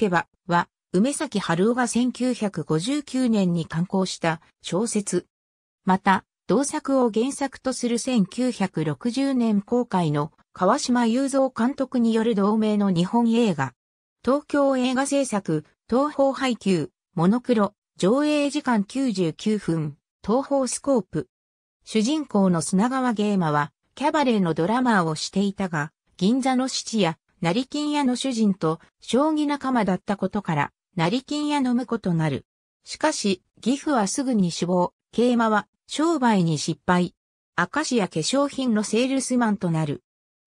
けばは、梅崎春夫が1959年に刊行した小説。また、同作を原作とする1960年公開の川島雄三監督による同名の日本映画。東京映画制作、東方配給、モノクロ、上映時間99分、東方スコープ。主人公の砂川ゲーマは、キャバレーのドラマーをしていたが、銀座の七夜、成金屋の主人と将棋仲間だったことから、成金屋の婿となる。しかし、義父はすぐに死亡、桂馬は商売に失敗。明石や化粧品のセールスマンとなる。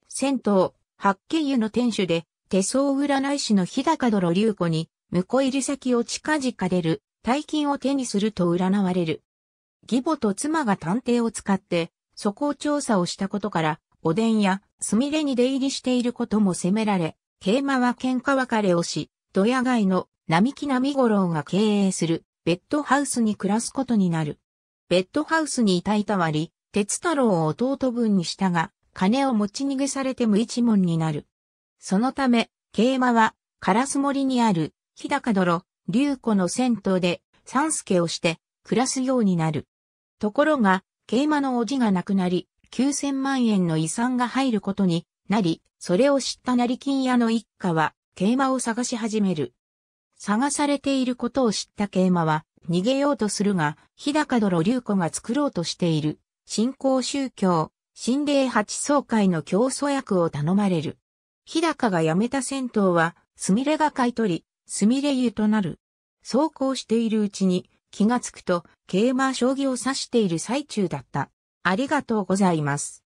銭湯、八景湯の店主で、手相占い師の日高泥流子に、婿入り先を近々出る、大金を手にすると占われる。義母と妻が探偵を使って、そこを調査をしたことから、おでんやすみれに出入りしていることも責められ、桂馬は喧嘩別れをし、ドヤ街の並木並五郎が経営するベッドハウスに暮らすことになる。ベッドハウスにいたいたわり、鉄太郎を弟分にしたが、金を持ち逃げされて無一文になる。そのため、桂馬は、カラス森にある、日高泥、竜子の銭湯で、三助をして、暮らすようになる。ところが、桂馬のおじが亡くなり、9000万円の遺産が入ることになり、それを知った成金屋の一家は、桂馬を探し始める。探されていることを知った桂馬は、逃げようとするが、日高泥流子が作ろうとしている、新興宗教、心霊八総会の競争役を頼まれる。日高が辞めた銭湯は、すみれが買い取り、すみれ湯となる。そうこうしているうちに、気がつくと、桂馬将棋を指している最中だった。ありがとうございます。